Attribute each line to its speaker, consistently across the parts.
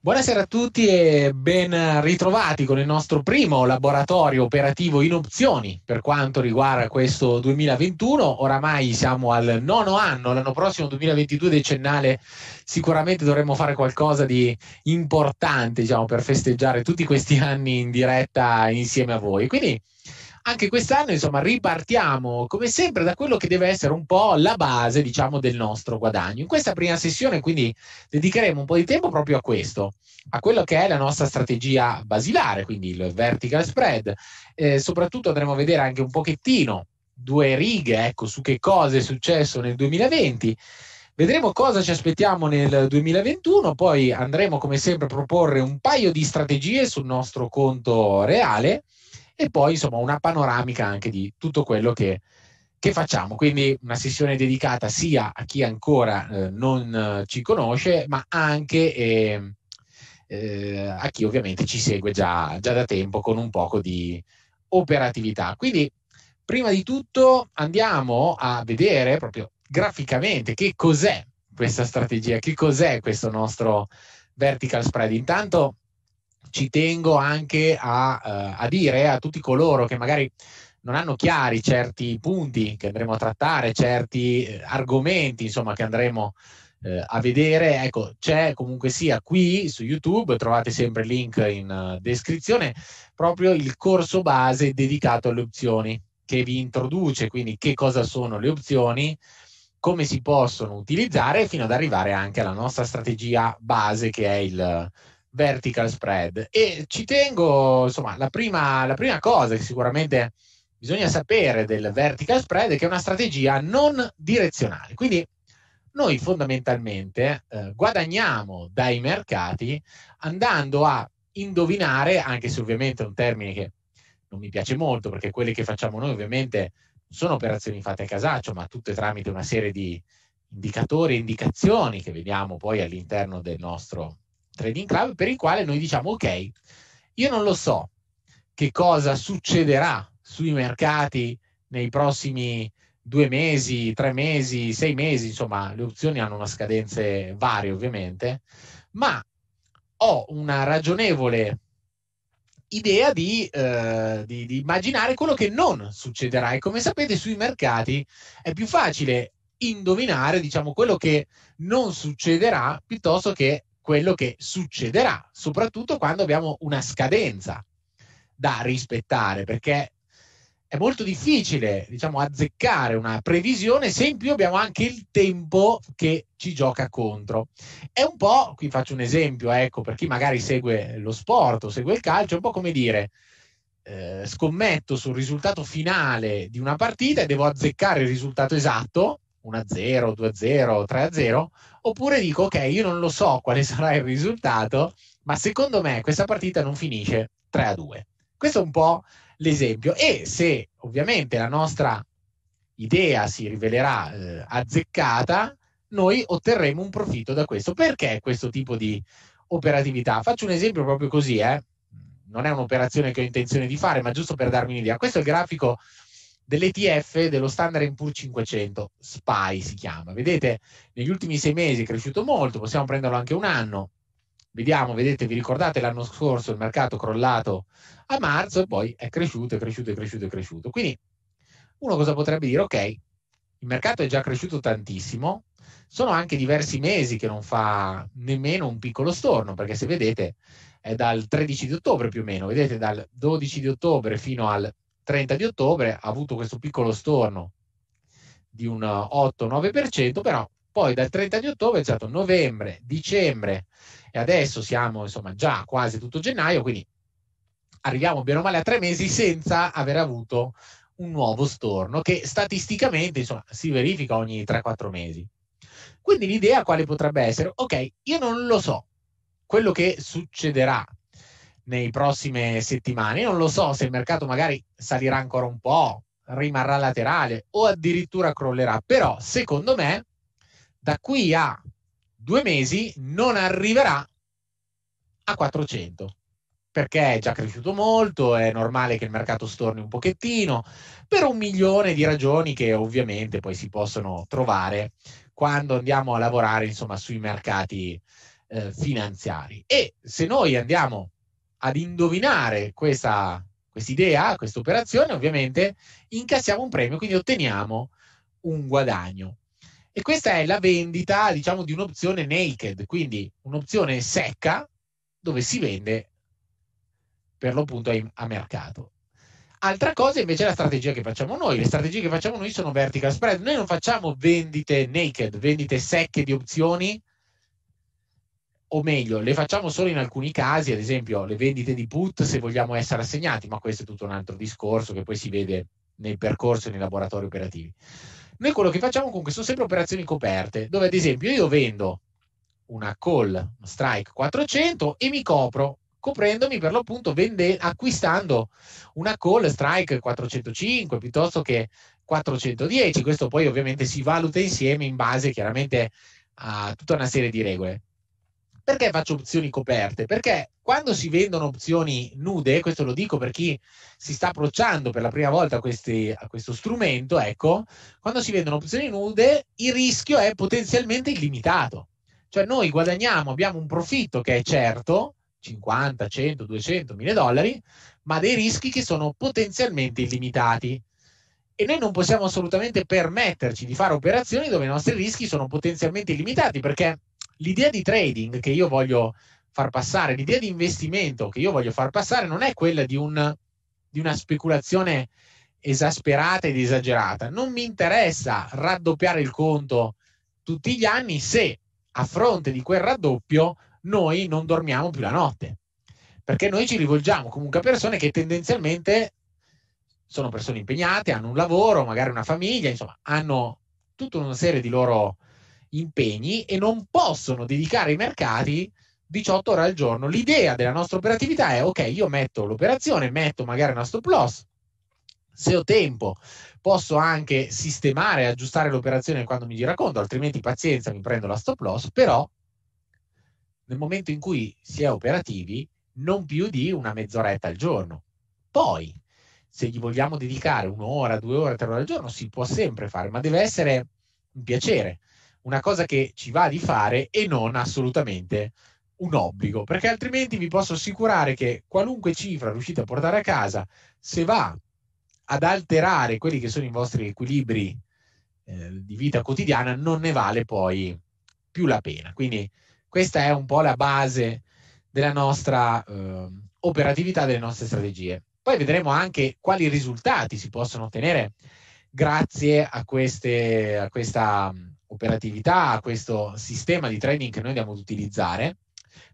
Speaker 1: Buonasera a tutti e ben ritrovati con il nostro primo laboratorio operativo in opzioni per quanto riguarda questo 2021. Oramai siamo al nono anno, l'anno prossimo 2022 decennale sicuramente dovremmo fare qualcosa di importante diciamo, per festeggiare tutti questi anni in diretta insieme a voi. Quindi anche quest'anno, insomma, ripartiamo come sempre da quello che deve essere un po' la base, diciamo, del nostro guadagno. In questa prima sessione, quindi, dedicheremo un po' di tempo proprio a questo, a quello che è la nostra strategia basilare, quindi il vertical spread. Eh, soprattutto andremo a vedere anche un pochettino, due righe, ecco, su che cosa è successo nel 2020. Vedremo cosa ci aspettiamo nel 2021, poi andremo come sempre a proporre un paio di strategie sul nostro conto reale e poi insomma una panoramica anche di tutto quello che, che facciamo. Quindi una sessione dedicata sia a chi ancora eh, non eh, ci conosce, ma anche eh, eh, a chi ovviamente ci segue già, già da tempo con un poco di operatività. Quindi prima di tutto andiamo a vedere proprio graficamente che cos'è questa strategia, che cos'è questo nostro vertical spread. Intanto ci tengo anche a, uh, a dire a tutti coloro che magari non hanno chiari certi punti che andremo a trattare, certi eh, argomenti insomma, che andremo eh, a vedere. Ecco, c'è comunque sia qui su YouTube, trovate sempre il link in uh, descrizione, proprio il corso base dedicato alle opzioni che vi introduce, quindi che cosa sono le opzioni, come si possono utilizzare fino ad arrivare anche alla nostra strategia base che è il vertical spread. E ci tengo, insomma, la prima, la prima cosa che sicuramente bisogna sapere del vertical spread è che è una strategia non direzionale. Quindi noi fondamentalmente eh, guadagniamo dai mercati andando a indovinare, anche se ovviamente è un termine che non mi piace molto, perché quelle che facciamo noi ovviamente sono operazioni fatte a casaccio, ma tutte tramite una serie di indicatori e indicazioni che vediamo poi all'interno del nostro trading club per il quale noi diciamo ok, io non lo so che cosa succederà sui mercati nei prossimi due mesi, tre mesi, sei mesi, insomma le opzioni hanno una scadenze varie ovviamente, ma ho una ragionevole idea di, eh, di, di, immaginare quello che non succederà e come sapete sui mercati è più facile indovinare diciamo quello che non succederà piuttosto che quello che succederà, soprattutto quando abbiamo una scadenza da rispettare, perché è molto difficile, diciamo, azzeccare una previsione se in più abbiamo anche il tempo che ci gioca contro. È un po', qui faccio un esempio, ecco, per chi magari segue lo sport o segue il calcio, è un po' come dire eh, scommetto sul risultato finale di una partita e devo azzeccare il risultato esatto 1-0, 2-0, 3-0, oppure dico ok, io non lo so quale sarà il risultato, ma secondo me questa partita non finisce 3-2. Questo è un po' l'esempio e se ovviamente la nostra idea si rivelerà eh, azzeccata, noi otterremo un profitto da questo. Perché questo tipo di operatività? Faccio un esempio proprio così, eh? non è un'operazione che ho intenzione di fare, ma giusto per darmi un'idea. Questo è il grafico dell'ETF dello Standard Poor's 500, SPY si chiama. Vedete, negli ultimi sei mesi è cresciuto molto, possiamo prenderlo anche un anno. Vediamo, vedete, vi ricordate l'anno scorso il mercato crollato a marzo e poi è cresciuto, è cresciuto, è cresciuto, è cresciuto. Quindi uno cosa potrebbe dire? Ok, il mercato è già cresciuto tantissimo, sono anche diversi mesi che non fa nemmeno un piccolo storno, perché se vedete è dal 13 di ottobre più o meno, vedete dal 12 di ottobre fino al 30 di ottobre ha avuto questo piccolo storno di un 8-9%, eh, però poi dal 30 di ottobre è stato novembre, dicembre e adesso siamo insomma già quasi tutto gennaio, quindi arriviamo bene o male a tre mesi senza aver avuto un nuovo storno che statisticamente insomma, si verifica ogni 3-4 mesi. Quindi l'idea quale potrebbe essere? Ok, io non lo so quello che succederà nei prossime settimane. non lo so se il mercato magari salirà ancora un po', rimarrà laterale o addirittura crollerà, però secondo me da qui a due mesi non arriverà a 400 perché è già cresciuto molto, è normale che il mercato storni un pochettino, per un milione di ragioni che ovviamente poi si possono trovare quando andiamo a lavorare insomma, sui mercati eh, finanziari. E se noi andiamo ad indovinare questa idea, questa operazione, ovviamente incassiamo un premio, quindi otteniamo un guadagno. E questa è la vendita, diciamo, di un'opzione naked, quindi un'opzione secca dove si vende per l'appunto a mercato. Altra cosa invece è la strategia che facciamo noi. Le strategie che facciamo noi sono vertical spread. Noi non facciamo vendite naked, vendite secche di opzioni o meglio, le facciamo solo in alcuni casi, ad esempio le vendite di put se vogliamo essere assegnati, ma questo è tutto un altro discorso che poi si vede nel percorso e nei laboratori operativi. Noi quello che facciamo comunque sono sempre operazioni coperte, dove ad esempio io vendo una call strike 400 e mi copro, coprendomi per l'appunto vende- acquistando una call strike 405 piuttosto che 410. Questo poi ovviamente si valuta insieme in base chiaramente a tutta una serie di regole. Perché faccio opzioni coperte? Perché quando si vendono opzioni nude, questo lo dico per chi si sta approcciando per la prima volta a, questi, a questo strumento, ecco, quando si vendono opzioni nude il rischio è potenzialmente illimitato. Cioè noi guadagniamo, abbiamo un profitto che è certo, 50, 100, 200, 1000 dollari, ma dei rischi che sono potenzialmente illimitati. E noi non possiamo assolutamente permetterci di fare operazioni dove i nostri rischi sono potenzialmente illimitati, perché l'idea di trading che io voglio far passare, l'idea di investimento che io voglio far passare non è quella di, un, di una speculazione esasperata ed esagerata. Non mi interessa raddoppiare il conto tutti gli anni se a fronte di quel raddoppio noi non dormiamo più la notte. Perché noi ci rivolgiamo comunque a persone che tendenzialmente sono persone impegnate, hanno un lavoro, magari una famiglia, insomma, hanno tutta una serie di loro impegni e non possono dedicare i mercati 18 ore al giorno. L'idea della nostra operatività è, ok, io metto l'operazione, metto magari una stop loss, se ho tempo posso anche sistemare e aggiustare l'operazione quando mi gira conto, altrimenti pazienza, mi prendo la stop loss, però nel momento in cui si è operativi non più di una mezz'oretta al giorno. Poi, se gli vogliamo dedicare un'ora, due ore, tre ore al giorno, si può sempre fare, ma deve essere un piacere una cosa che ci va di fare e non assolutamente un obbligo, perché altrimenti vi posso assicurare che qualunque cifra riuscite a portare a casa, se va ad alterare quelli che sono i vostri equilibri eh, di vita quotidiana, non ne vale poi più la pena. Quindi questa è un po' la base della nostra eh, operatività, delle nostre strategie. Poi vedremo anche quali risultati si possono ottenere grazie a, queste, a questa operatività, a questo sistema di training che noi andiamo ad utilizzare.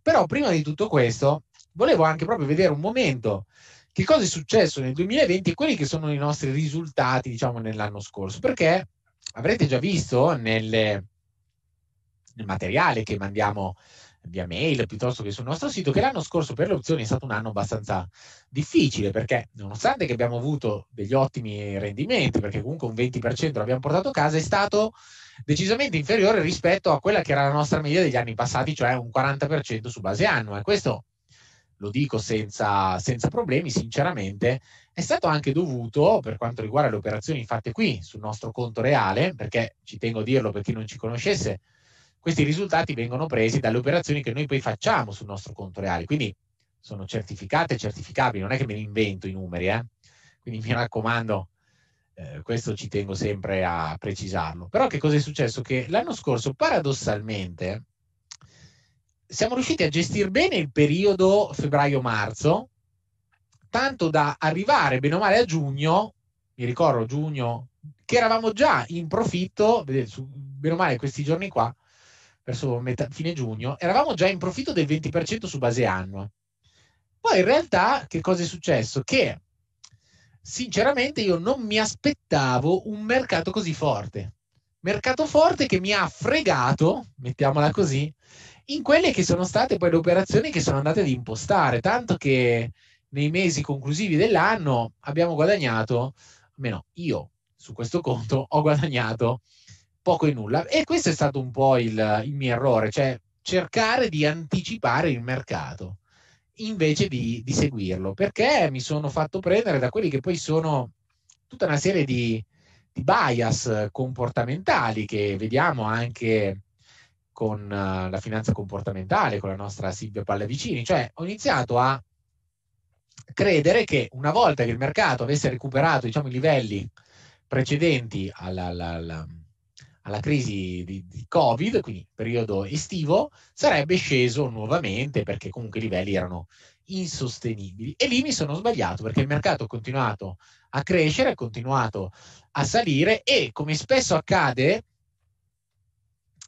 Speaker 1: Però prima di tutto questo, volevo anche proprio vedere un momento che cosa è successo nel 2020 e quelli che sono i nostri risultati, diciamo, nell'anno scorso, perché avrete già visto nelle, nel materiale che mandiamo via mail piuttosto che sul nostro sito, che l'anno scorso per le opzioni è stato un anno abbastanza difficile perché nonostante che abbiamo avuto degli ottimi rendimenti, perché comunque un 20% l'abbiamo portato a casa, è stato decisamente inferiore rispetto a quella che era la nostra media degli anni passati, cioè un 40% su base annua. E questo lo dico senza, senza problemi, sinceramente, è stato anche dovuto per quanto riguarda le operazioni fatte qui sul nostro conto reale, perché ci tengo a dirlo per chi non ci conoscesse, questi risultati vengono presi dalle operazioni che noi poi facciamo sul nostro conto reale, quindi sono certificate e certificabili, non è che me ne invento i numeri, eh? quindi mi raccomando, eh, questo ci tengo sempre a precisarlo. Però che cosa è successo? Che l'anno scorso, paradossalmente, siamo riusciti a gestire bene il periodo febbraio-marzo, tanto da arrivare bene o male a giugno, mi ricordo giugno, che eravamo già in profitto, bene o male questi giorni qua, verso metà, fine giugno, eravamo già in profitto del 20% su base annua. Poi in realtà che cosa è successo? Che sinceramente io non mi aspettavo un mercato così forte. Mercato forte che mi ha fregato, mettiamola così, in quelle che sono state poi le operazioni che sono andate ad impostare, tanto che nei mesi conclusivi dell'anno abbiamo guadagnato, almeno io su questo conto ho guadagnato poco e nulla. E questo è stato un po' il, il mio errore, cioè cercare di anticipare il mercato invece di, di, seguirlo, perché mi sono fatto prendere da quelli che poi sono tutta una serie di, di bias comportamentali che vediamo anche con eh, la finanza comportamentale, con la nostra Silvia Pallavicini, cioè ho iniziato a credere che una volta che il mercato avesse recuperato diciamo, i livelli precedenti alla, alla, alla alla crisi di, di, Covid, quindi periodo estivo, sarebbe sceso nuovamente perché comunque i livelli erano insostenibili. E lì mi sono sbagliato perché il mercato ha continuato a crescere, ha continuato a salire e come spesso accade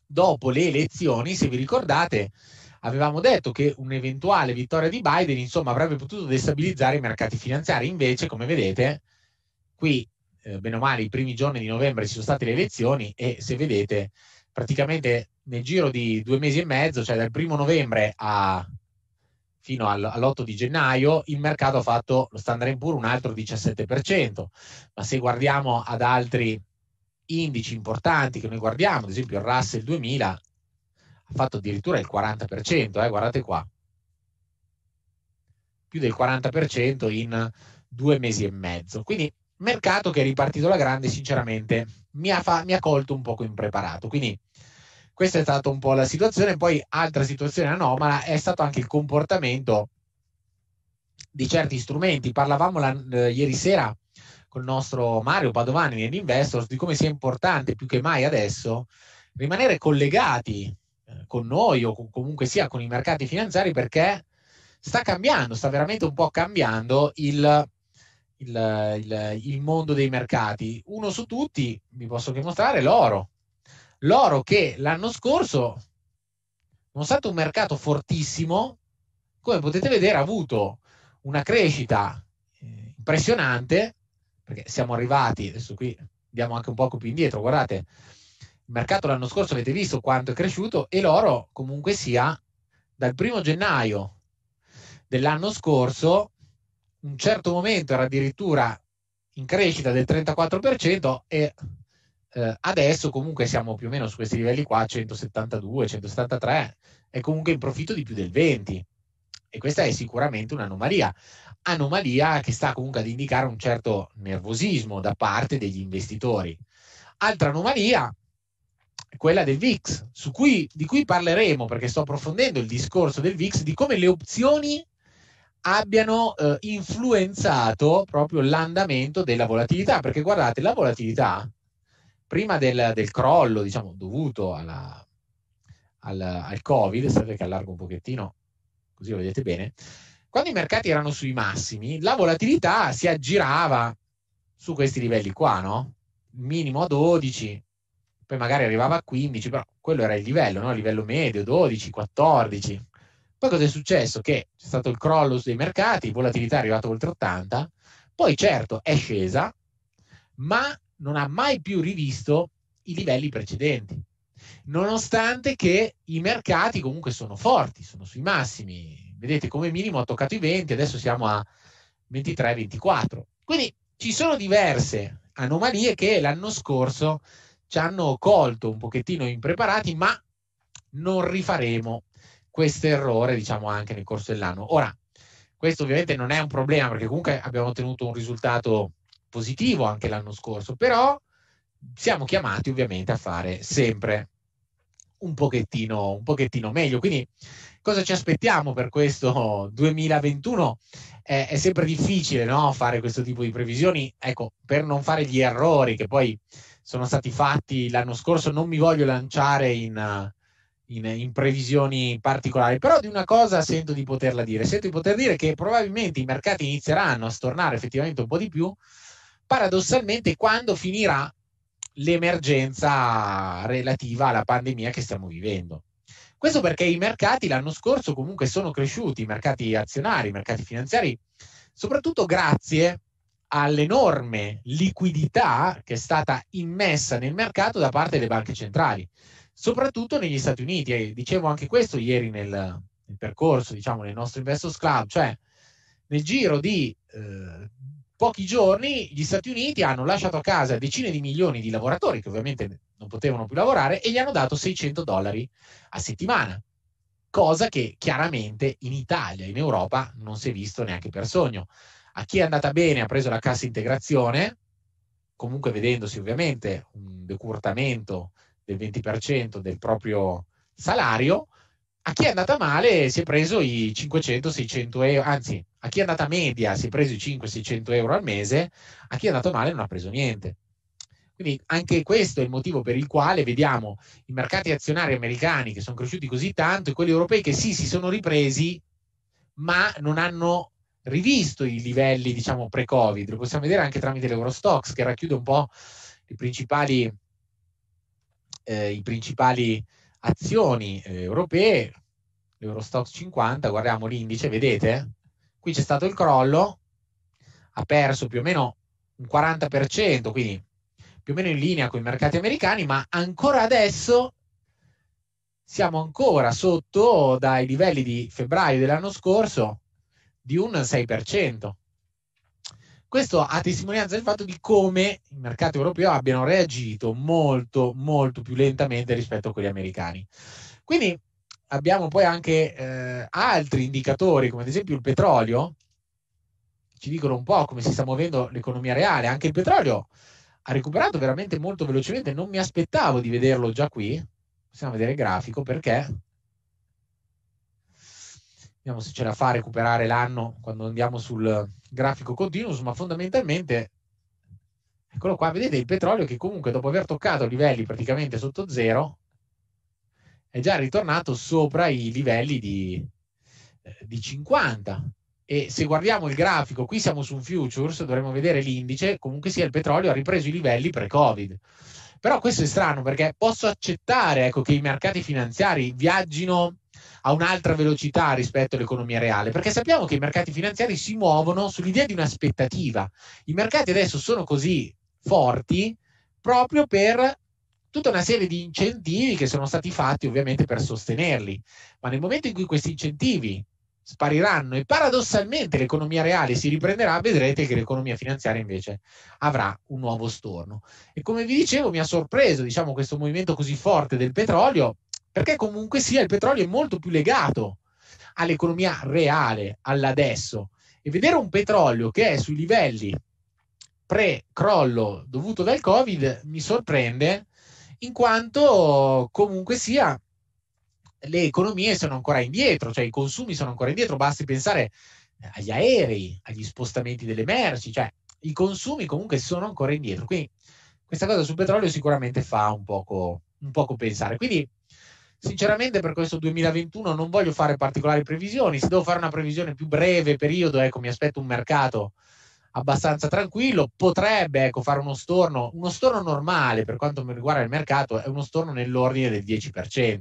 Speaker 1: dopo le elezioni, se vi ricordate, avevamo detto che un'eventuale vittoria di Biden, insomma, avrebbe potuto destabilizzare i mercati finanziari. Invece, come vedete, qui eh, bene o male, i primi giorni di novembre ci sono state le elezioni e se vedete, praticamente nel giro di due mesi e mezzo, cioè dal primo novembre a, fino all'8 di gennaio, il mercato ha fatto lo Standard Poor's un altro 17%, ma se guardiamo ad altri indici importanti che noi guardiamo, ad esempio il Russell 2000, ha fatto addirittura il 40%, eh, guardate qua, più del 40% in due mesi e mezzo. Quindi mercato che è ripartito alla grande, sinceramente, mi ha, fa, mi ha, colto un poco impreparato. Quindi questa è stata un po' la situazione. Poi altra situazione anomala è stato anche il comportamento di certi strumenti. Parlavamo la, eh, ieri sera con il nostro Mario Padovani nell'Investors di come sia importante più che mai adesso rimanere collegati eh, con noi o con, comunque sia con i mercati finanziari perché sta cambiando, sta veramente un po' cambiando il il, il, il mondo dei mercati. Uno su tutti, vi posso mostrare, l'oro. L'oro che l'anno scorso, nonostante un mercato fortissimo, come potete vedere ha avuto una crescita eh, impressionante, perché siamo arrivati, adesso qui andiamo anche un poco più indietro, guardate, il mercato l'anno scorso avete visto quanto è cresciuto e l'oro comunque sia dal primo gennaio dell'anno scorso un certo momento era addirittura in crescita del 34% e eh, adesso comunque siamo più o meno su questi livelli qua, 172, 173, è comunque in profitto di più del 20%. E questa è sicuramente un'anomalia, anomalia che sta comunque ad indicare un certo nervosismo da parte degli investitori. Altra anomalia è quella del VIX, cui, di cui parleremo perché sto approfondendo il discorso del VIX, di come le opzioni abbiano eh, influenzato proprio l'andamento della volatilità, perché guardate, la volatilità prima del, del crollo, diciamo, dovuto alla, al, al, Covid, aspettate che allargo un pochettino, così lo vedete bene, quando i mercati erano sui massimi, la volatilità si aggirava su questi livelli qua, no? Minimo a 12, poi magari arrivava a 15, però quello era il livello, no? Il livello medio, 12, 14, poi cosa è successo? Che c'è stato il crollo dei mercati, volatilità è arrivata oltre 80, poi certo è scesa, ma non ha mai più rivisto i livelli precedenti, nonostante che i mercati comunque sono forti, sono sui massimi. Vedete, come minimo ha toccato i 20, adesso siamo a 23-24. Quindi ci sono diverse anomalie che l'anno scorso ci hanno colto un pochettino impreparati, ma non rifaremo questo errore, diciamo, anche nel corso dell'anno. Ora, questo ovviamente non è un problema perché comunque abbiamo ottenuto un risultato positivo anche l'anno scorso, però siamo chiamati ovviamente a fare sempre un pochettino, un pochettino meglio. Quindi cosa ci aspettiamo per questo 2021? Eh, è sempre difficile no? fare questo tipo di previsioni, ecco, per non fare gli errori che poi sono stati fatti l'anno scorso, non mi voglio lanciare in, in, in, previsioni particolari, però di una cosa sento di poterla dire, sento di poter dire che probabilmente i mercati inizieranno a stornare effettivamente un po' di più, paradossalmente quando finirà l'emergenza relativa alla pandemia che stiamo vivendo. Questo perché i mercati l'anno scorso comunque sono cresciuti, i mercati azionari, i mercati finanziari, soprattutto grazie all'enorme liquidità che è stata immessa nel mercato da parte delle banche centrali soprattutto negli Stati Uniti. E dicevo anche questo ieri nel, nel percorso, diciamo, nel nostro Investors Club, cioè nel giro di eh, pochi giorni gli Stati Uniti hanno lasciato a casa decine di milioni di lavoratori che ovviamente non potevano più lavorare e gli hanno dato 600 dollari a settimana, cosa che chiaramente in Italia, in Europa, non si è visto neanche per sogno. A chi è andata bene ha preso la cassa integrazione, comunque vedendosi ovviamente un decurtamento del 20% del proprio salario, a chi è andata male si è preso i 500-600 euro, anzi, a chi è andata media si è preso i 500-600 euro al mese, a chi è andato male non ha preso niente. Quindi anche questo è il motivo per il quale vediamo i mercati azionari americani che sono cresciuti così tanto e quelli europei che sì, si sono ripresi, ma non hanno rivisto i livelli, diciamo, pre-Covid. Lo possiamo vedere anche tramite l'Eurostox, che racchiude un po' i principali eh, i principali azioni eh, europee, l'Eurostox 50, guardiamo l'indice, vedete? Qui c'è stato il crollo, ha perso più o meno un 40%, quindi più o meno in linea con i mercati americani, ma ancora adesso siamo ancora sotto dai livelli di febbraio dell'anno scorso di un 6%. Questo a testimonianza del fatto di come i mercati europei abbiano reagito molto, molto più lentamente rispetto a quelli americani. Quindi abbiamo poi anche eh, altri indicatori, come ad esempio il petrolio, ci dicono un po' come si sta muovendo l'economia reale. Anche il petrolio ha recuperato veramente molto velocemente, non mi aspettavo di vederlo già qui. Possiamo vedere il grafico perché vediamo se ce la fa a recuperare l'anno quando andiamo sul grafico continuous, ma fondamentalmente, eccolo qua, vedete il petrolio che comunque dopo aver toccato livelli praticamente sotto zero, è già ritornato sopra i livelli di, eh, di 50. E se guardiamo il grafico, qui siamo su un futures, dovremmo vedere l'indice, comunque sia il petrolio ha ripreso i livelli pre-Covid. Però questo è strano perché posso accettare ecco, che i mercati finanziari viaggino a un'altra velocità rispetto all'economia reale, perché sappiamo che i mercati finanziari si muovono sull'idea di un'aspettativa. I mercati adesso sono così forti proprio per tutta una serie di incentivi che sono stati fatti ovviamente per sostenerli, ma nel momento in cui questi incentivi spariranno e paradossalmente l'economia reale si riprenderà, vedrete che l'economia finanziaria invece avrà un nuovo storno. E come vi dicevo, mi ha sorpreso, diciamo, questo movimento così forte del petrolio, perché comunque sia il petrolio è molto più legato all'economia reale, all'adesso. E vedere un petrolio che è sui livelli pre-crollo dovuto dal Covid mi sorprende, in quanto comunque sia le economie sono ancora indietro, cioè i consumi sono ancora indietro, basti pensare agli aerei, agli spostamenti delle merci, cioè i consumi comunque sono ancora indietro. Quindi questa cosa sul petrolio sicuramente fa un poco, un poco pensare. Quindi Sinceramente per questo 2021 non voglio fare particolari previsioni, se devo fare una previsione più breve periodo, ecco, mi aspetto un mercato abbastanza tranquillo, potrebbe ecco, fare uno storno, uno storno normale per quanto mi riguarda il mercato, è uno storno nell'ordine del 10%.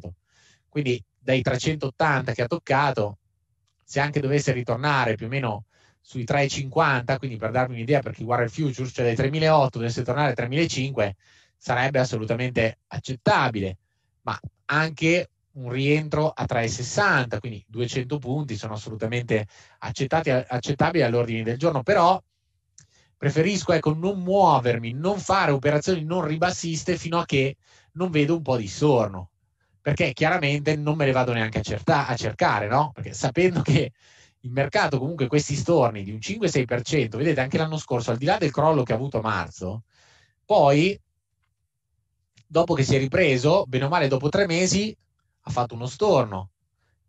Speaker 1: Quindi dai 380 che ha toccato, se anche dovesse ritornare più o meno sui 3,50, quindi per darvi un'idea per chi guarda il future, cioè dai 3.800 dovesse tornare a 3.500, sarebbe assolutamente accettabile. Ma anche un rientro a 3,60, quindi 200 punti sono assolutamente accettati, accettabili all'ordine del giorno, però preferisco ecco, non muovermi, non fare operazioni non ribassiste fino a che non vedo un po' di sorno, perché chiaramente non me le vado neanche a, certa, a cercare, no? Perché sapendo che il mercato comunque questi storni di un 5-6%, vedete anche l'anno scorso, al di là del crollo che ha avuto a marzo, poi dopo che si è ripreso, bene o male dopo tre mesi, ha fatto uno storno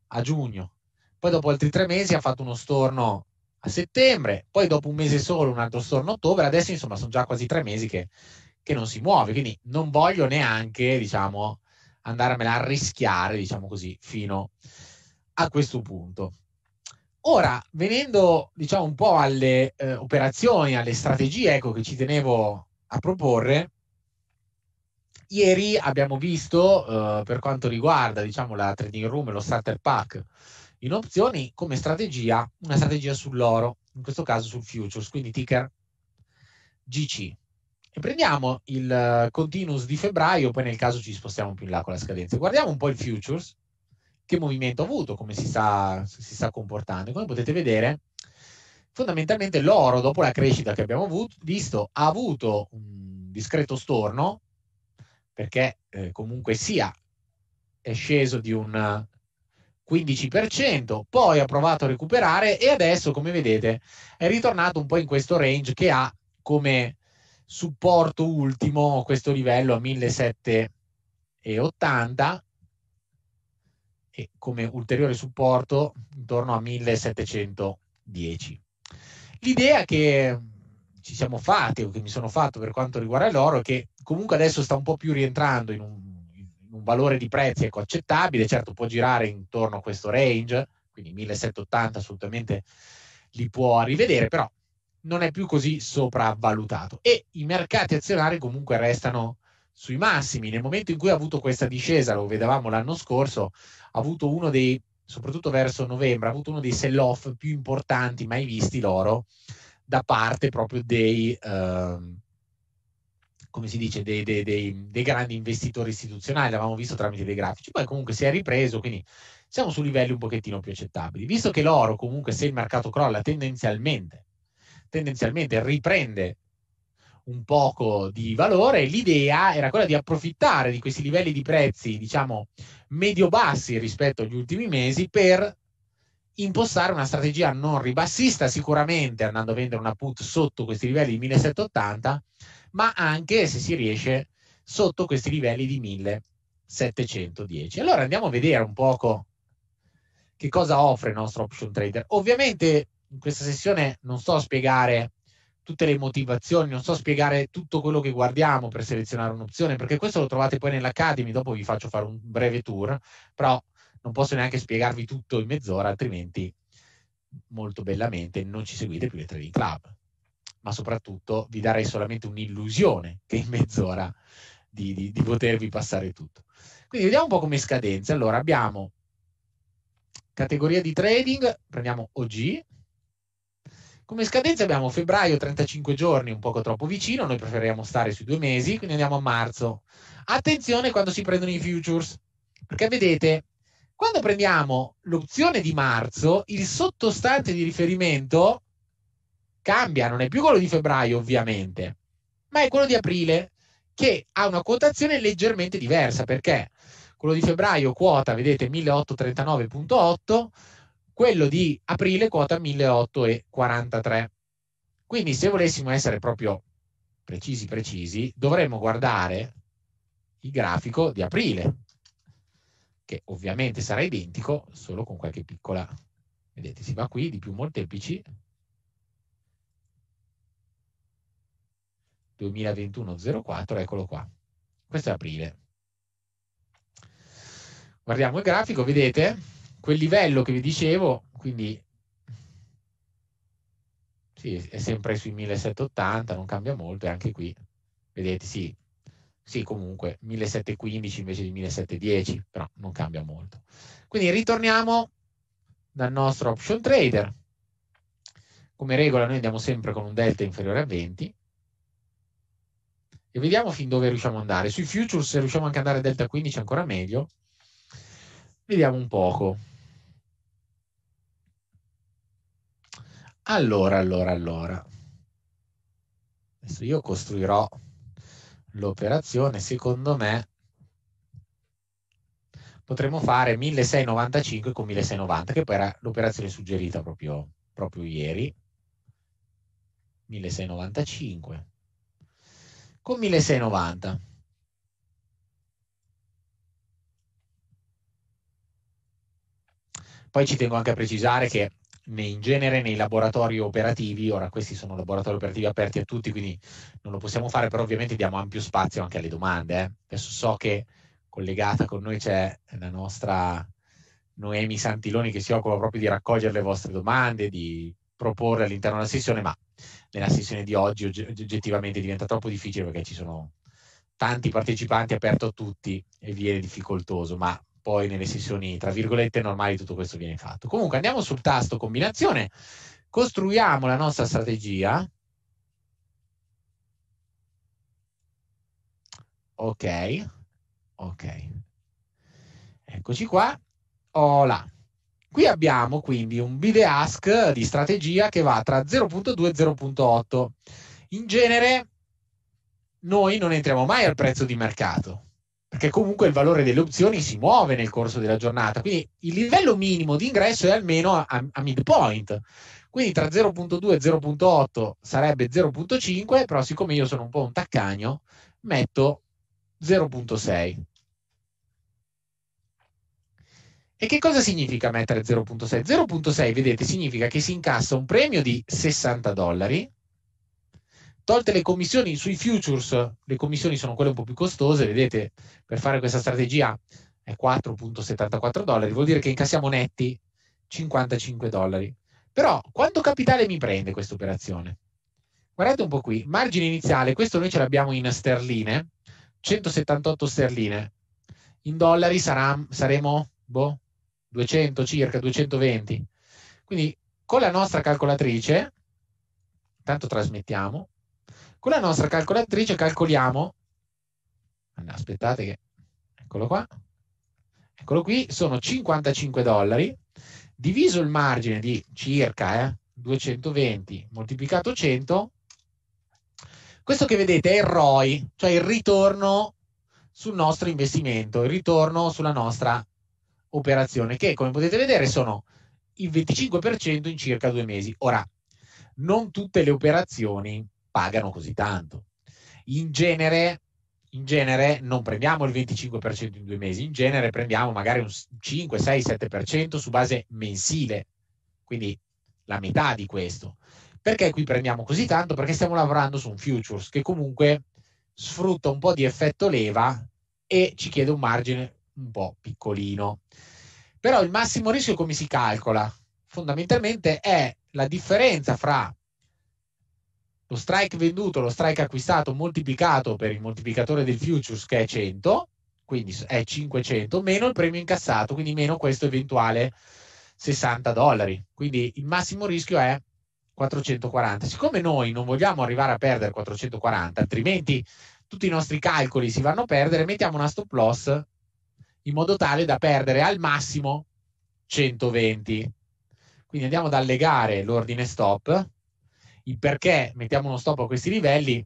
Speaker 1: a giugno, poi dopo altri tre mesi ha fatto uno storno a settembre, poi dopo un mese solo un altro storno a ottobre, adesso insomma sono già quasi tre mesi che, che non si muove, quindi non voglio neanche, diciamo, andarmela a rischiare, diciamo così, fino a questo punto. Ora, venendo diciamo, un po' alle eh, operazioni, alle strategie ecco, che ci tenevo a proporre, Ieri abbiamo visto, uh, per quanto riguarda diciamo, la trading room e lo starter pack in opzioni, come strategia una strategia sull'oro, in questo caso sul futures, quindi ticker GC. E prendiamo il uh, continuous di febbraio, poi nel caso ci spostiamo più in là con la scadenza. Guardiamo un po' il futures, che movimento ha avuto, come si sta, si sta comportando. Come potete vedere, fondamentalmente l'oro, dopo la crescita che abbiamo avuto, visto, ha avuto un discreto storno, perché eh, comunque sia è sceso di un 15%, poi ha provato a recuperare e adesso, come vedete, è ritornato un po' in questo range che ha come supporto ultimo questo livello a 1780 e come ulteriore supporto intorno a 1710. L'idea che ci siamo fatti o che mi sono fatto per quanto riguarda l'oro è che comunque adesso sta un po' più rientrando in un, in un valore di prezzi ecco, accettabile, certo può girare intorno a questo range, quindi 1780 assolutamente li può rivedere, però non è più così sopravvalutato e i mercati azionari comunque restano sui massimi. Nel momento in cui ha avuto questa discesa, lo vedevamo l'anno scorso, ha avuto uno dei, soprattutto verso novembre, ha avuto uno dei sell-off più importanti mai visti l'oro da parte proprio dei, eh, come si dice, dei, dei, dei, dei, grandi investitori istituzionali, l'avevamo visto tramite dei grafici, poi comunque si è ripreso, quindi siamo su livelli un pochettino più accettabili. Visto che l'oro comunque, se il mercato crolla, tendenzialmente, tendenzialmente riprende un poco di valore, l'idea era quella di approfittare di questi livelli di prezzi, diciamo, medio-bassi rispetto agli ultimi mesi per impostare una strategia non ribassista, sicuramente andando a vendere una put sotto questi livelli di 1780, ma anche se si riesce sotto questi livelli di 1710. Allora andiamo a vedere un poco che cosa offre il nostro option trader. Ovviamente in questa sessione non sto a spiegare tutte le motivazioni, non sto a spiegare tutto quello che guardiamo per selezionare un'opzione, perché questo lo trovate poi nell'Academy, dopo vi faccio fare un breve tour, però non posso neanche spiegarvi tutto in mezz'ora, altrimenti molto bellamente non ci seguite più le Trading Club ma soprattutto vi darei solamente un'illusione che in mezz'ora di, di, di potervi passare tutto. Quindi vediamo un po' come scadenze. Allora abbiamo categoria di trading, prendiamo OG. Come scadenza abbiamo febbraio 35 giorni, un poco troppo vicino, noi preferiamo stare sui due mesi, quindi andiamo a marzo. Attenzione quando si prendono i futures, perché vedete, quando prendiamo l'opzione di marzo, il sottostante di riferimento cambia, non è più quello di febbraio ovviamente, ma è quello di aprile che ha una quotazione leggermente diversa perché quello di febbraio quota, vedete, 1839.8, quello di aprile quota 1843. Quindi se volessimo essere proprio precisi precisi, dovremmo guardare il grafico di aprile, che ovviamente sarà identico, solo con qualche piccola... Vedete, si va qui di più molteplici, 2021-04, eccolo qua. Questo è aprile. Guardiamo il grafico, vedete quel livello che vi dicevo, quindi sì, è sempre sui 1780, non cambia molto e anche qui, vedete, sì, sì, comunque 1715 invece di 1710, però non cambia molto. Quindi ritorniamo dal nostro option trader. Come regola noi andiamo sempre con un delta inferiore a 20, e vediamo fin dove riusciamo ad andare. Sui futures, se riusciamo anche ad andare a delta 15, ancora meglio. Vediamo un poco. Allora, allora, allora. Adesso io costruirò l'operazione, secondo me potremmo fare 1695 con 1690, che poi era l'operazione suggerita proprio, proprio ieri. 1695 con 1690. Poi ci tengo anche a precisare che in genere nei laboratori operativi, ora questi sono laboratori operativi aperti a tutti, quindi non lo possiamo fare, però ovviamente diamo ampio spazio anche alle domande. Eh. Adesso so che collegata con noi c'è la nostra Noemi Santiloni che si occupa proprio di raccogliere le vostre domande, di proporre all'interno della sessione, ma nella sessione di oggi oggettivamente diventa troppo difficile perché ci sono tanti partecipanti aperto a tutti e viene difficoltoso, ma poi nelle sessioni, tra virgolette, normali tutto questo viene fatto. Comunque andiamo sul tasto combinazione, costruiamo la nostra strategia. Ok, ok. Eccoci qua. Hola. Qui abbiamo quindi un bid ask di strategia che va tra 0.2 e 0.8. In genere noi non entriamo mai al prezzo di mercato, perché comunque il valore delle opzioni si muove nel corso della giornata. Quindi il livello minimo di ingresso è almeno a, a midpoint. Quindi tra 0.2 e 0.8 sarebbe 0.5, però siccome io sono un po' un taccagno, metto 0.6. E che cosa significa mettere 0.6? 0.6, vedete, significa che si incassa un premio di 60 dollari, tolte le commissioni sui futures, le commissioni sono quelle un po' più costose, vedete, per fare questa strategia è 4.74 dollari, vuol dire che incassiamo netti 55 dollari. Però quanto capitale mi prende questa operazione? Guardate un po' qui, margine iniziale, questo noi ce l'abbiamo in sterline, 178 sterline, in dollari sarà, saremo boh, 200 circa, 220. Quindi con la nostra calcolatrice, tanto trasmettiamo, con la nostra calcolatrice calcoliamo, aspettate che, eccolo qua, eccolo qui, sono 55 dollari, diviso il margine di circa eh, 220 moltiplicato 100, questo che vedete è il ROI, cioè il ritorno sul nostro investimento, il ritorno sulla nostra operazione che, come potete vedere, sono il 25% in circa due mesi. Ora, non tutte le operazioni pagano così tanto. In genere, in genere non prendiamo il 25% in due mesi, in genere prendiamo magari un 5, 6, 7% su base mensile, quindi la metà di questo. Perché qui prendiamo così tanto? Perché stiamo lavorando su un futures che comunque sfrutta un po' di effetto leva e ci chiede un margine un po' piccolino. Però il massimo rischio come si calcola? Fondamentalmente è la differenza fra lo strike venduto, lo strike acquistato moltiplicato per il moltiplicatore del futures che è 100, quindi è 500, meno il premio incassato, quindi meno questo eventuale 60 dollari. Quindi il massimo rischio è 440. Siccome noi non vogliamo arrivare a perdere 440, altrimenti tutti i nostri calcoli si vanno a perdere, mettiamo una stop loss in modo tale da perdere al massimo 120. Quindi andiamo ad allegare l'ordine stop, il perché mettiamo uno stop a questi livelli,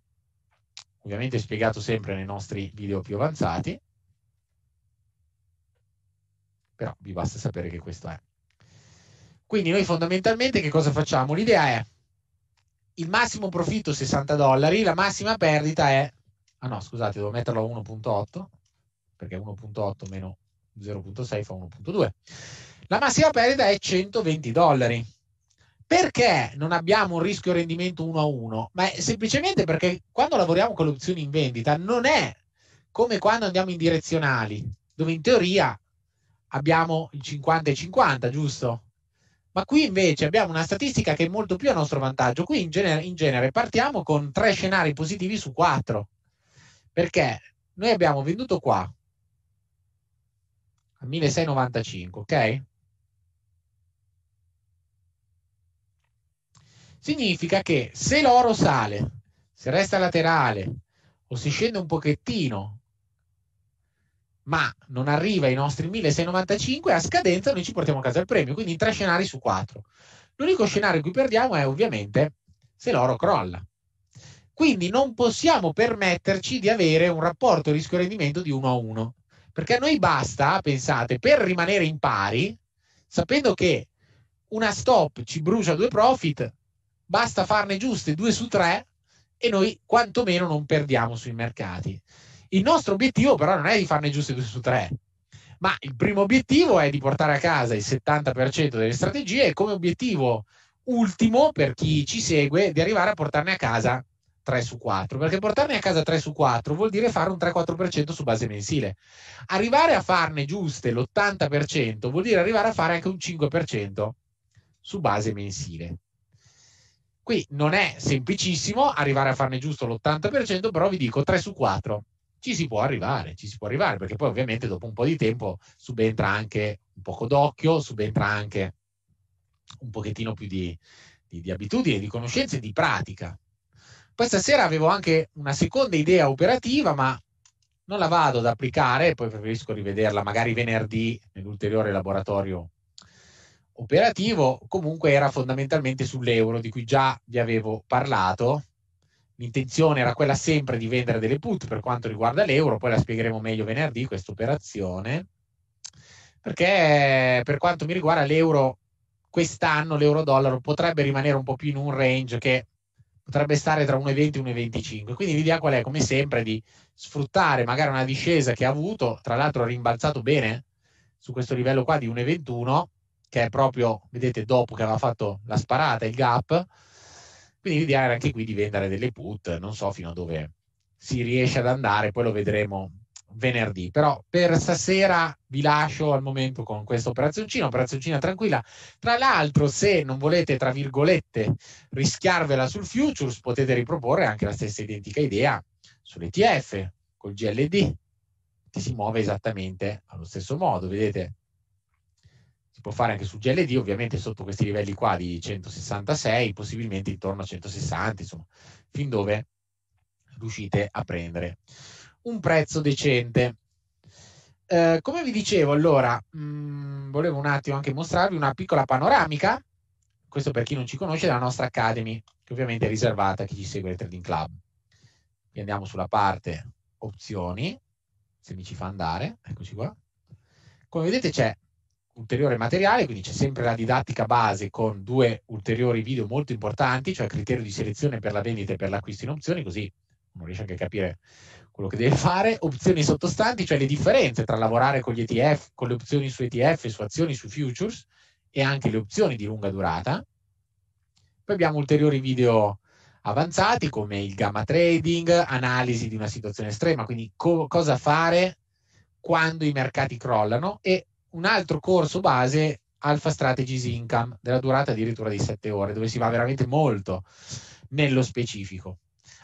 Speaker 1: ovviamente spiegato sempre nei nostri video più avanzati, però vi basta sapere che questo è. Quindi noi fondamentalmente che cosa facciamo? L'idea è il massimo profitto 60 dollari, la massima perdita è, ah no scusate devo metterlo a 1.8, perché 1.8 meno 0.6 fa 1.2. La massima perdita è 120 dollari. Perché non abbiamo un rischio rendimento 1 a 1? Ma è semplicemente perché quando lavoriamo con le opzioni in vendita non è come quando andiamo in direzionali, dove in teoria abbiamo il 50 e 50, giusto? Ma qui invece abbiamo una statistica che è molto più a nostro vantaggio. Qui in genere, in genere partiamo con tre scenari positivi su quattro. Perché noi abbiamo venduto qua, a 1695, ok? Significa che se l'oro sale, se resta laterale o si scende un pochettino, ma non arriva ai nostri 1695, a scadenza noi ci portiamo a casa il premio, quindi in tre scenari su quattro. L'unico scenario in cui perdiamo è ovviamente se l'oro crolla. Quindi non possiamo permetterci di avere un rapporto rischio-rendimento di 1 a 1. Perché a noi basta, pensate, per rimanere in pari, sapendo che una stop ci brucia due profit, basta farne giuste due su tre e noi quantomeno non perdiamo sui mercati. Il nostro obiettivo però non è di farne giuste due su tre, ma il primo obiettivo è di portare a casa il 70% delle strategie e come obiettivo ultimo per chi ci segue di arrivare a portarne a casa 3 su 4, perché portarne a casa 3 su 4 vuol dire fare un 3-4% su base mensile. Arrivare a farne giuste l'80% vuol dire arrivare a fare anche un 5% su base mensile. Qui non è semplicissimo arrivare a farne giusto l'80%, però vi dico 3 su 4 ci si può arrivare, ci si può arrivare, perché poi ovviamente dopo un po' di tempo subentra anche un poco d'occhio, subentra anche un pochettino più di, di, di abitudine, di conoscenze, di pratica questa sera avevo anche una seconda idea operativa, ma non la vado ad applicare, poi preferisco rivederla magari venerdì nell'ulteriore laboratorio operativo. Comunque era fondamentalmente sull'euro, di cui già vi avevo parlato. L'intenzione era quella sempre di vendere delle put per quanto riguarda l'euro, poi la spiegheremo meglio venerdì questa operazione, perché per quanto mi riguarda l'euro quest'anno l'euro dollaro potrebbe rimanere un po' più in un range che potrebbe stare tra 1,20 e 1,25. Quindi l'idea qual è? Come sempre di sfruttare magari una discesa che ha avuto, tra l'altro ha rimbalzato bene su questo livello qua di 1,21, che è proprio, vedete, dopo che aveva fatto la sparata, il gap. Quindi l'idea era anche qui di vendere delle put, non so fino a dove si riesce ad andare, poi lo vedremo venerdì. Però per stasera vi lascio al momento con questa operazioncina, operazioncina tranquilla. Tra l'altro, se non volete, tra virgolette, rischiarvela sul futures, potete riproporre anche la stessa identica idea sull'ETF, col GLD, che si muove esattamente allo stesso modo. Vedete, si può fare anche sul GLD, ovviamente sotto questi livelli qua di 166, possibilmente intorno a 160, insomma, fin dove riuscite a prendere un prezzo decente. Eh, come vi dicevo, allora, mh, mm, volevo un attimo anche mostrarvi una piccola panoramica, questo per chi non ci conosce, della nostra Academy, che ovviamente è riservata a chi ci segue il Trading Club. Quindi andiamo sulla parte opzioni, se mi ci fa andare, eccoci qua. Come vedete c'è ulteriore materiale, quindi c'è sempre la didattica base con due ulteriori video molto importanti, cioè criterio di selezione per la vendita e per l'acquisto in opzioni, così uno riesce anche a capire quello che deve fare, opzioni sottostanti, cioè le differenze tra lavorare con gli ETF, con le opzioni su ETF, su azioni, su futures e anche le opzioni di lunga durata. Poi abbiamo ulteriori video avanzati come il gamma trading, analisi di una situazione estrema, quindi co- cosa fare quando i mercati crollano e un altro corso base Alpha Strategies Income della durata addirittura di 7 ore, dove si va veramente molto nello specifico.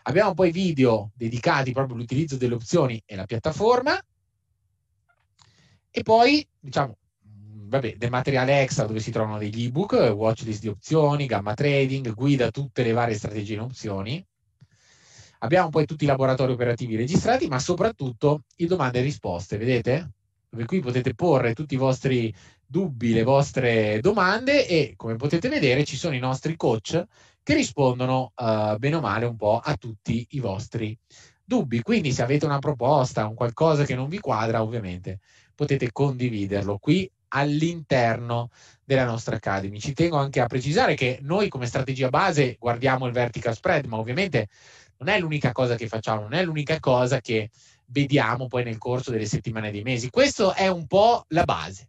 Speaker 1: Abbiamo poi video dedicati proprio all'utilizzo delle opzioni e la piattaforma. E poi, diciamo, vabbè, del materiale extra dove si trovano degli ebook, watchlist di opzioni, gamma trading, guida tutte le varie strategie in opzioni. Abbiamo poi tutti i laboratori operativi registrati, ma soprattutto i domande e risposte, vedete? dove qui potete porre tutti i vostri dubbi, le vostre domande e come potete vedere ci sono i nostri coach che rispondono eh, bene o male un po' a tutti i vostri dubbi. Quindi se avete una proposta, un qualcosa che non vi quadra, ovviamente potete condividerlo qui all'interno della nostra Academy. Ci tengo anche a precisare che noi come strategia base guardiamo il vertical spread, ma ovviamente non è l'unica cosa che facciamo, non è l'unica cosa che vediamo poi nel corso delle settimane e dei mesi. Questo è un po' la base,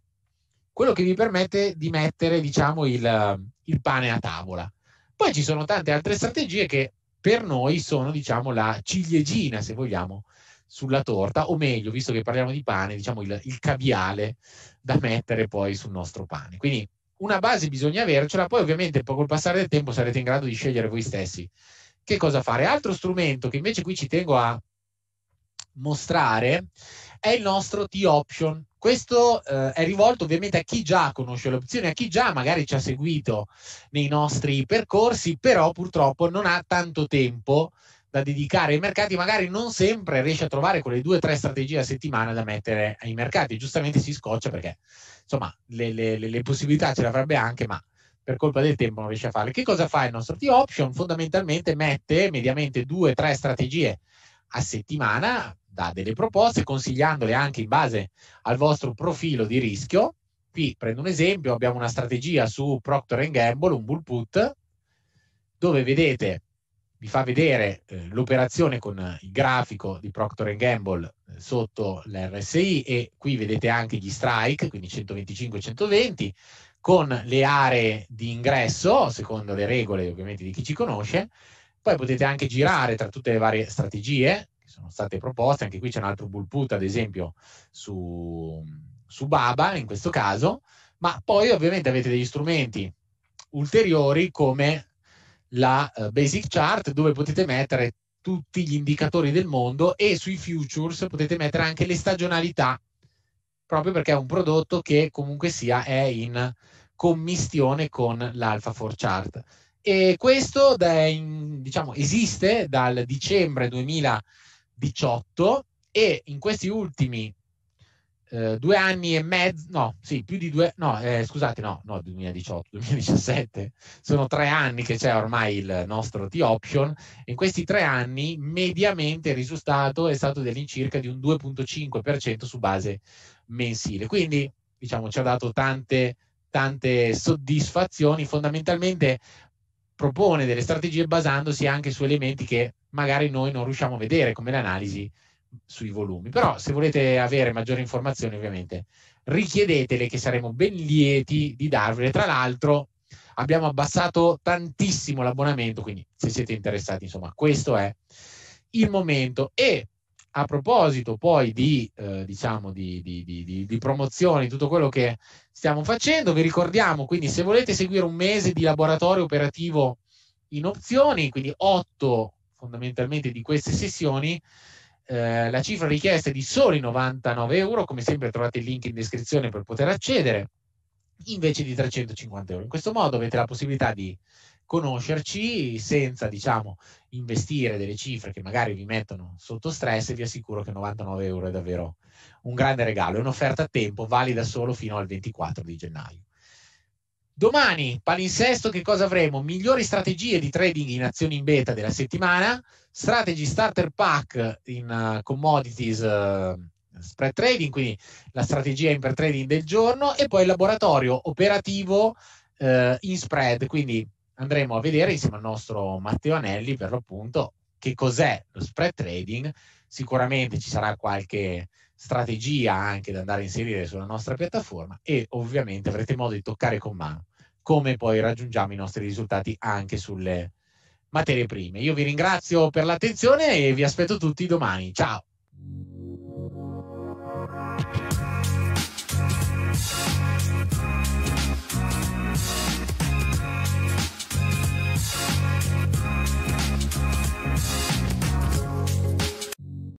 Speaker 1: quello che vi permette di mettere, diciamo, il, il pane a tavola. Poi ci sono tante altre strategie che per noi sono, diciamo, la ciliegina, se vogliamo, sulla torta, o meglio, visto che parliamo di pane, diciamo il, il caviale da mettere poi sul nostro pane. Quindi una base bisogna avercela, poi ovviamente col passare del tempo sarete in grado di scegliere voi stessi che cosa fare. Altro strumento che invece qui ci tengo a mostrare è il nostro T-Option. Questo eh, è rivolto ovviamente a chi già conosce l'opzione, a chi già magari ci ha seguito nei nostri percorsi, però purtroppo non ha tanto tempo da dedicare ai mercati, magari non sempre riesce a trovare quelle due o tre strategie a settimana da mettere ai mercati. Giustamente si scoccia perché insomma le, le, le possibilità ce le avrebbe anche, ma per colpa del tempo non riesce a farle. Che cosa fa il nostro T-Option? Fondamentalmente mette mediamente due o tre strategie a settimana, aperta delle proposte, consigliandole anche in base al vostro profilo di rischio. Qui prendo un esempio, abbiamo una strategia su Procter Gamble, un bull put, dove vedete, vi fa vedere eh, l'operazione con il grafico di Procter Gamble eh, sotto l'RSI e qui vedete anche gli strike, quindi 125 120, con le aree di ingresso, secondo le regole ovviamente di chi ci conosce, poi potete anche girare tra tutte le varie strategie, sono state proposte, anche qui c'è un altro bull put ad esempio su, su Baba in questo caso, ma poi ovviamente avete degli strumenti ulteriori come la eh, basic chart dove potete mettere tutti gli indicatori del mondo e sui futures potete mettere anche le stagionalità proprio perché è un prodotto che comunque sia è in commistione con l'alpha 4 chart e questo da, in, diciamo esiste dal dicembre 2000 18 e in questi ultimi eh, due anni e mezzo, no, sì, più di due, no, eh, scusate, no, no, 2018, 2017, sono tre anni che c'è ormai il nostro T-Option, in questi tre anni mediamente il risultato è stato dell'incirca di un 2.5% su base mensile, quindi diciamo ci ha dato tante, tante soddisfazioni, fondamentalmente propone delle strategie basandosi anche su elementi che magari noi non riusciamo a vedere come l'analisi sui volumi. Però se volete avere maggiori informazioni, ovviamente, richiedetele che saremo ben lieti di darvele. Tra l'altro, abbiamo abbassato tantissimo l'abbonamento, quindi se siete interessati, insomma, questo è il momento. E a proposito poi di, eh, diciamo di, di, di, di promozione, di tutto quello che stiamo facendo, vi ricordiamo, quindi se volete seguire un mese di laboratorio operativo in opzioni, quindi 8 fondamentalmente di queste sessioni, eh, la cifra richiesta è di soli 99 euro, come sempre trovate il link in descrizione per poter accedere, invece di 350 euro. In questo modo avete la possibilità di conoscerci senza, diciamo, investire delle cifre che magari vi mettono sotto stress e vi assicuro che 99 euro è davvero un grande regalo, è un'offerta a tempo valida solo fino al 24 di gennaio. Domani, palinsesto, che cosa avremo? Migliori strategie di trading in azioni in beta della settimana, strategy starter pack in uh, commodities uh, spread trading, quindi la strategia in per trading del giorno, e poi il laboratorio operativo uh, in spread. Quindi andremo a vedere insieme al nostro Matteo Anelli, per l'appunto, che cos'è lo spread trading. Sicuramente ci sarà qualche strategia anche da andare a inserire sulla nostra piattaforma e ovviamente avrete modo di toccare con mano come poi raggiungiamo i nostri risultati anche sulle materie prime. Io vi ringrazio per l'attenzione e vi aspetto tutti domani. Ciao!